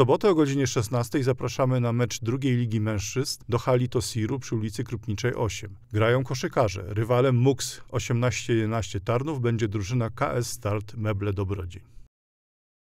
sobotę o godzinie 16 zapraszamy na mecz drugiej ligi mężczyzn do hali Tosiru przy ulicy Krupniczej 8. Grają koszykarze. Rywalem MUX 18-11 Tarnów będzie drużyna KS Start Meble Dobrodziej.